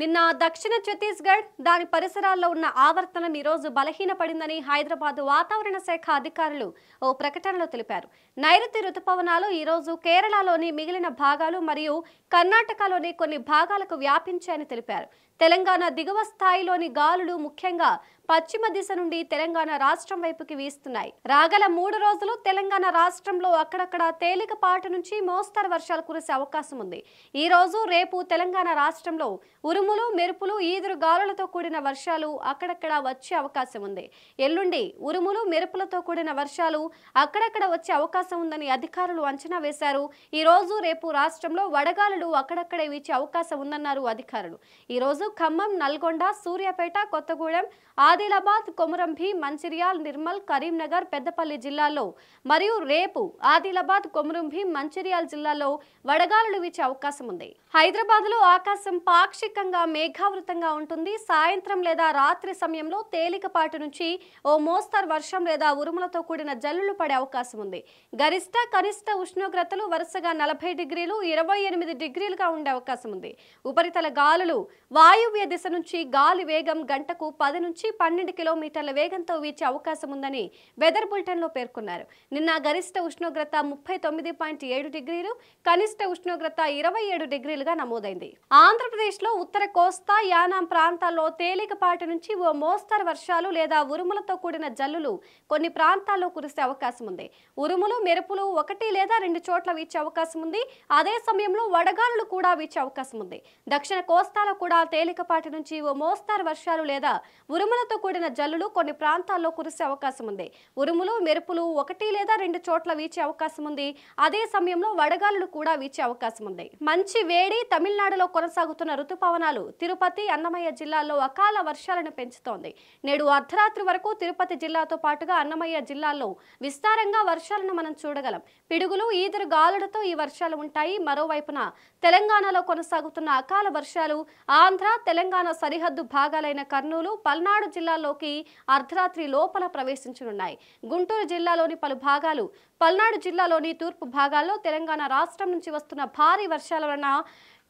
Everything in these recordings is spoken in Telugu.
నిన్న దక్షిణ ఛత్తీస్గఢ్ దాని పరిసరాల్లో ఉన్న ఆవర్తనం ఈరోజు బలహీనపడిందని హైదరాబాద్ వాతావరణ శాఖ అధికారులు ఓ ప్రకటనలో తెలిపారు నైరుతి రుతుపవనాలు ఈరోజు కేరళలోని మిగిలిన భాగాలు మరియు కర్ణాటకలోని కొన్ని భాగాలకు వ్యాపించాయని తెలిపారు తెలంగాణ దిగువ స్థాయిలోని గాలులు ముఖ్యంగా పశ్చిమ దిశ నుండి తెలంగాణ రాష్ట్రం వైపుకి వీస్తున్నాయి రాగల మూడు రోజులు తెలంగాణ రాష్ట్రంలో అక్కడక్కడ తేలికపాటి నుంచి మోస్తరు వర్షాలు కురిసే అవకాశం ఉంది ఈ రోజు రేపు తెలంగాణ రాష్ట్రంలో ఉరుము ఉరుములు మెరుపులు ఈదురు గాలులతో కూడిన వర్షాలు అక్కడక్కడ వచ్చే అవకాశం ఉంది ఎల్లుండి ఉరుములు మెరుపులతో కూడిన వర్షాలు అక్కడక్కడ వచ్చే అవకాశం ఉందని అధికారులు అంచనా వేశారు ఈ రోజు రేపు రాష్ట్రంలో వడగాలులు అక్కడక్కడే వీచే అవకాశం ఉందన్నారు అధికారులు ఈ రోజు ఖమ్మం నల్గొండ సూర్యాపేట కొత్తగూడెం ఆదిలాబాద్ కొమురంభి మంచిర్యాల్ నిర్మల్ కరీంనగర్ పెద్దపల్లి జిల్లాల్లో మరియు రేపు ఆదిలాబాద్ కొమురంభి మంచిర్యాల్ జిల్లాలో వడగాలులు వీచే అవకాశం ఉంది హైదరాబాద్ లో ఆకాశం పాక్షికంగా వ్యాప్తంగా మేఘావృతంగా ఉంటుంది సాయంత్రం లేదా రాత్రి సమయంలో తేలికపాటి నుంచి ఓ మోస్తరు వర్షం లేదా ఉరుములతో కూడిన జల్లులు పడే అవకాశం ఉంది గరిష్ట కనిష్ట ఉష్ణోగ్రతలు వరుసగా నలభై డిగ్రీలు ఇరవై ఎనిమిది డిగ్రీలుగా ఉండే అవకాశం ఉంది ఉపరితల గాలులు వాయువ్య దిశ నుంచి గాలి వేగం గంటకు పది నుంచి పన్నెండు కిలోమీటర్ల వేగంతో వీచే అవకాశం ఉందని వెదర్ లో పేర్కొన్నారు నిన్న గరిష్ట ఉష్ణోగ్రత ముప్పై తొమ్మిది పాయింట్ ఏడు డిగ్రీలు కనిష్ట ఉష్ణోగ్రత ఇరవై ఏడు డిగ్రీలుగా నమోదైంది ఆంధ్రప్రదేశ్లో ఉత్తర ఉత్తర కోస్తా యానాం ప్రాంతాల్లో తేలికపాటి నుంచి ఓ మోస్తరు వర్షాలు లేదా ఉరుములతో కూడిన జల్లులు కొన్ని ప్రాంతాల్లో కురిసే అవకాశం ఉంది ఉరుములు మెరుపులు ఒకటి లేదా రెండు చోట్ల వీచే అవకాశం ఉంది అదే సమయంలో వడగాలులు కూడా వీచే అవకాశం ఉంది దక్షిణ కోస్తాలో కూడా తేలికపాటి నుంచి ఓ మోస్తరు వర్షాలు లేదా ఉరుములతో కూడిన జల్లులు కొన్ని ప్రాంతాల్లో కురిసే అవకాశం ఉంది ఉరుములు మెరుపులు ఒకటి లేదా రెండు చోట్ల వీచే అవకాశం ఉంది అదే సమయంలో వడగాలులు కూడా వీచే అవకాశం ఉంది మంచి వేడి తమిళనాడులో కొనసాగుతున్న ఋతుపవనాలు వర్షాలు తిరుపతి అన్నమయ్య జిల్లాల్లో అకాల వర్షాలను పెంచుతోంది నేడు అర్ధరాత్రి వరకు తిరుపతి జిల్లాతో పాటుగా అన్నమయ్య జిల్లాల్లో విస్తారంగా వర్షాలను మనం చూడగలం పిడుగులు ఈదురు గాలులతో ఈ వర్షాలు ఉంటాయి మరోవైపున తెలంగాణలో కొనసాగుతున్న అకాల వర్షాలు ఆంధ్ర తెలంగాణ సరిహద్దు భాగాలైన కర్నూలు పల్నాడు జిల్లాల్లోకి అర్ధరాత్రి లోపల ప్రవేశించనున్నాయి గుంటూరు జిల్లాలోని పలు భాగాలు పల్నాడు జిల్లాలోని తూర్పు భాగాల్లో తెలంగాణ రాష్ట్రం నుంచి వస్తున్న భారీ వర్షాల వలన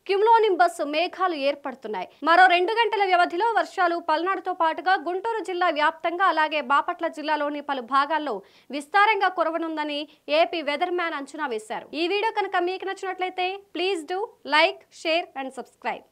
క్యుమ్లోనింబస్ మేఘాలు ఏర్పడుతున్నాయి మరో రెండు గంటల వ్యవధిలో వర్షాలు పల్నాడుతో పాటుగా గుంటూరు జిల్లా వ్యాప్తంగా అలాగే బాపట్ల జిల్లాలోని పలు భాగాల్లో విస్తారంగా కురవనుందని ఏపీ వెదర్ మ్యాన్ అంచనా వేశారు ఈ వీడియో కనుక మీకు నచ్చినట్లయితే please do like share and subscribe